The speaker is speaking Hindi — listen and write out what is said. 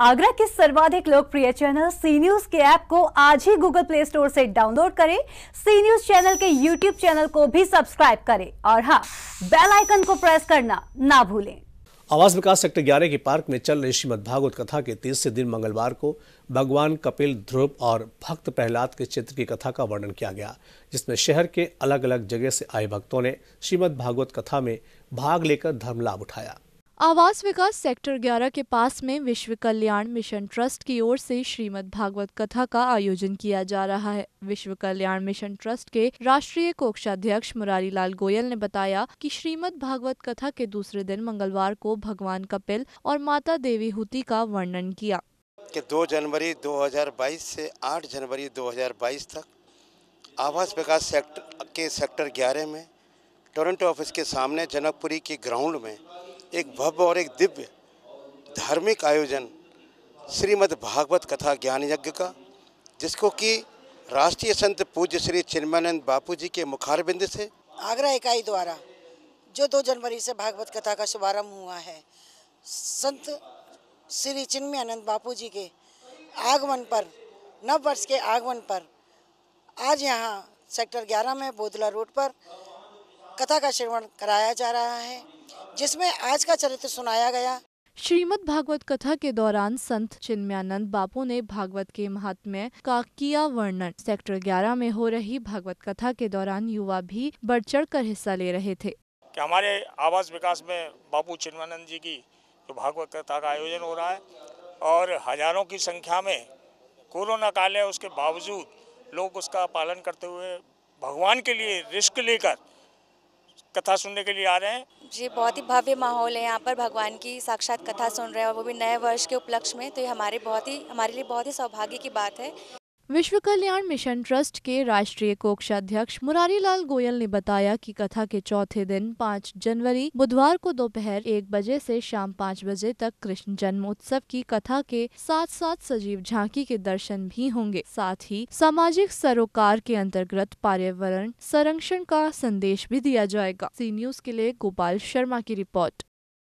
आगरा के सर्वाधिक लोकप्रिय चैनल सी न्यूज के ऐप को आज ही गूगल प्ले स्टोर से डाउनलोड करें सी न्यूज चैनल के यूट्यूब चैनल को भी सब्सक्राइब करें और हाँ बेल आइकन को प्रेस करना ना भूलें आवास विकास सेक्टर ग्यारह के पार्क में चल रही श्रीमद भागवत कथा के तीसरे दिन मंगलवार को भगवान कपिल ध्रुव और भक्त प्रहलाद के चित्र की कथा का वर्णन किया गया जिसमें शहर के अलग अलग जगह से आए भक्तों ने श्रीमद भागवत कथा में भाग लेकर धर्म लाभ उठाया आवास विकास सेक्टर 11 के पास में विश्व कल्याण मिशन ट्रस्ट की ओर से श्रीमद् भागवत कथा का आयोजन किया जा रहा है विश्व कल्याण मिशन ट्रस्ट के राष्ट्रीय कोषाध्यक्ष मुरारी लाल गोयल ने बताया कि श्रीमद् भागवत कथा के दूसरे दिन मंगलवार को भगवान कपिल और माता देवी हुती का वर्णन किया कि 2 जनवरी 2022 से 8 जनवरी 2022 तक आवास विकास सेक्टर के सेक्टर ग्यारह में टोरंटो ऑफिस के सामने जनकपुरी के ग्राउंड में एक भव्य और एक दिव्य धार्मिक आयोजन श्रीमद् भागवत कथा ज्ञान यज्ञ का जिसको कि राष्ट्रीय संत पूज्य श्री चिन्मानंद बापू जी के मुखारबिंद से आगरा इकाई द्वारा जो दो जनवरी से भागवत कथा का शुभारंभ हुआ है संत श्री आनंद बापू जी के आगमन पर नव वर्ष के आगमन पर आज यहाँ सेक्टर 11 में बोधला रोड पर कथा का श्रवण कराया जा रहा है जिसमें आज का चरित्र सुनाया गया श्रीमद् भागवत कथा के दौरान संत चिन्मयानंद बापू ने भागवत के महात्म्य का किया वर्णन सेक्टर 11 में हो रही भागवत कथा के दौरान युवा भी बढ़ चढ़ कर हिस्सा ले रहे थे कि हमारे आवास विकास में बापू चिन्मयानंद जी की जो भागवत कथा का आयोजन हो रहा है और हजारों की संख्या में कोरोना काल है उसके बावजूद लोग उसका पालन करते हुए भगवान के लिए रिस्क लेकर कथा सुनने के लिए आ रहे हैं जी बहुत ही भव्य माहौल है यहाँ पर भगवान की साक्षात कथा सुन रहे हैं और वो भी नए वर्ष के उपलक्ष्य में तो ये हमारे बहुत ही हमारे लिए बहुत ही सौभाग्य की बात है विश्व कल्याण मिशन ट्रस्ट के राष्ट्रीय कोक्षाध्यक्ष मुरारी लाल गोयल ने बताया कि कथा के चौथे दिन 5 जनवरी बुधवार को दोपहर एक बजे से शाम पाँच बजे तक कृष्ण जन्मोत्सव की कथा के साथ साथ सजीव झांकी के दर्शन भी होंगे साथ ही सामाजिक सरोकार के अंतर्गत पर्यावरण संरक्षण का संदेश भी दिया जाएगा सी न्यूज के लिए गोपाल शर्मा की रिपोर्ट